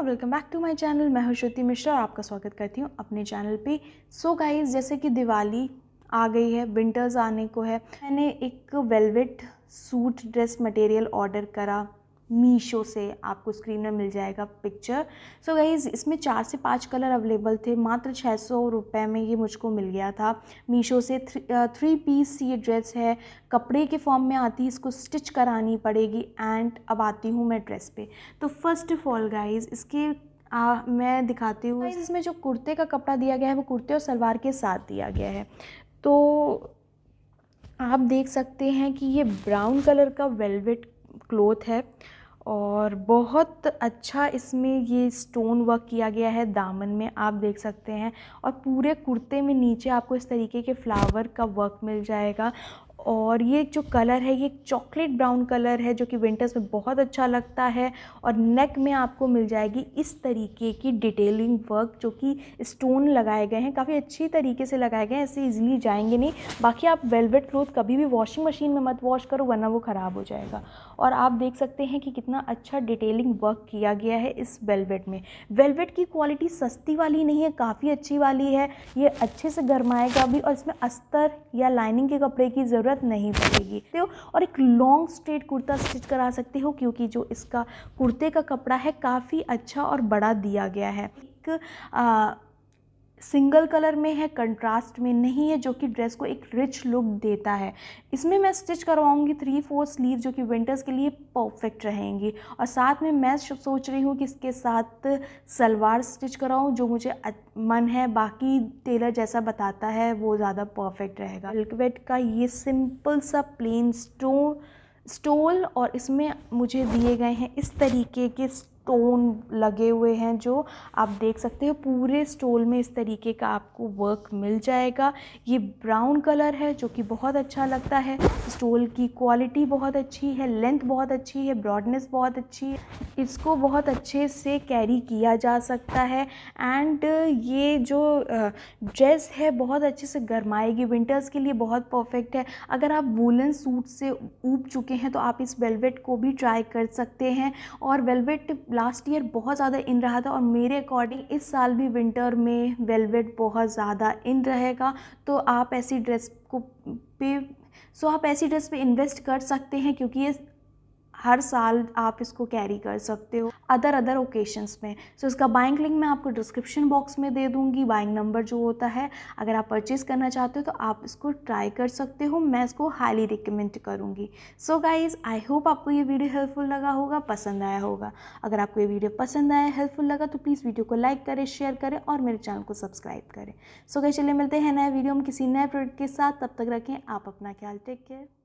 और welcome back to my channel मैं हूं श्रुति मिश्रा और आपका स्वागत करती हूं अपने चैनल पे सो so गाइस जैसे कि दिवाली आ गई है विंटर्स आने को है मैंने एक velvet suit dress material order करा मीशो से आपको स्क्रीन में मिल जाएगा पिक्चर सो गई गाइज इसमें चार से पाँच कलर अवेलेबल थे मात्र छः सौ रुपये में ये मुझको मिल गया था मीशो से थ्री, थ्री पीस ये ड्रेस है कपड़े के फॉर्म में आती है इसको स्टिच करानी पड़ेगी एंड अब आती हूँ मैं ड्रेस पे तो फर्स्ट ऑफ ऑल गाइज इसके आ, मैं दिखाती हूँ इसमें जो कुर्ते का कपड़ा दिया गया है वो कुर्ते और सलवार के साथ दिया गया है तो आप देख सकते हैं कि ये ब्राउन कलर का वेलवेट क्लोथ है और बहुत अच्छा इसमें ये स्टोन वर्क किया गया है दामन में आप देख सकते हैं और पूरे कुर्ते में नीचे आपको इस तरीके के फ्लावर का वर्क मिल जाएगा और ये जो कलर है ये चॉकलेट ब्राउन कलर है जो कि विंटर्स में बहुत अच्छा लगता है और नेक में आपको मिल जाएगी इस तरीके की डिटेलिंग वर्क जो कि स्टोन लगाए गए हैं काफ़ी अच्छी तरीके से लगाए गए हैं ऐसे इजीली जाएंगे नहीं बाकी आप वेलवेट क्लोथ कभी भी वॉशिंग मशीन में मत वॉश करो वरना वो ख़राब हो जाएगा और आप देख सकते हैं कि कितना अच्छा डिटेलिंग वर्क किया गया है इस वेलवेट में वेलवेट की क्वालिटी सस्ती वाली नहीं है काफ़ी अच्छी वाली है ये अच्छे से गर्माएगा भी और इसमें अस्तर या लाइनिंग के कपड़े की ज़रूरत ज़रूरत नहीं पड़ेगी तो और एक लॉन्ग स्ट्रेट कुर्ता स्टिच करा सकते हो क्योंकि जो इसका कुर्ते का कपड़ा है काफ़ी अच्छा और बड़ा दिया गया है एक आ, सिंगल कलर में है कंट्रास्ट में नहीं है जो कि ड्रेस को एक रिच लुक देता है इसमें मैं स्टिच करवाऊंगी थ्री फोर स्लीव जो कि विंटर्स के लिए परफेक्ट रहेंगी और साथ में मैं सोच रही हूँ कि इसके साथ सलवार स्टिच कराऊँ जो मुझे मन है बाकी टेलर जैसा बताता है वो ज़्यादा परफेक्ट रहेगा वेलकवेट का ये सिंपल सा प्लेन स्टो स्टोल और इसमें मुझे दिए गए हैं इस तरीके के स्टोन लगे हुए हैं जो आप देख सकते हो पूरे स्टोल में इस तरीके का आपको वर्क मिल जाएगा ये ब्राउन कलर है जो कि बहुत अच्छा लगता है स्टोल की क्वालिटी बहुत अच्छी है लेंथ बहुत अच्छी है ब्रॉडनेस बहुत अच्छी है इसको बहुत अच्छे से कैरी किया जा सकता है एंड ये जो ड्रेस है बहुत अच्छे से गर्माएगी विंटर्स के लिए बहुत परफेक्ट है अगर आप वूलन सूट से ऊब चुके हैं तो आप इस वेलवेट को भी ट्राई कर सकते हैं और वेलवेट लास्ट ईयर बहुत ज़्यादा इन रहा था और मेरे अकॉर्डिंग इस साल भी विंटर में वेलवेट बहुत ज़्यादा इन रहेगा तो आप ऐसी ड्रेस को पे सो आप ऐसी ड्रेस पे इन्वेस्ट कर सकते हैं क्योंकि ये हर साल आप इसको कैरी कर सकते हो अदर अदर ओकेशंस में सो so, इसका बाइंग लिंक मैं आपको डिस्क्रिप्शन बॉक्स में दे दूंगी बाइंग नंबर जो होता है अगर आप परचेज़ करना चाहते हो तो आप इसको ट्राई कर सकते हो मैं इसको हाईली रिकमेंड करूँगी सो गाइज़ आई होप आपको ये वीडियो हेल्पफुल लगा होगा पसंद आया होगा अगर आपको ये वीडियो पसंद आया हेल्पफुल लगा तो प्लीज़ वीडियो को लाइक करें शेयर करें और मेरे चैनल को सब्सक्राइब करें सो गाइज चलिए मिलते हैं नए वीडियो में किसी नए प्रोडक्ट के साथ तब तक रखें आप अपना ख्याल टेक केयर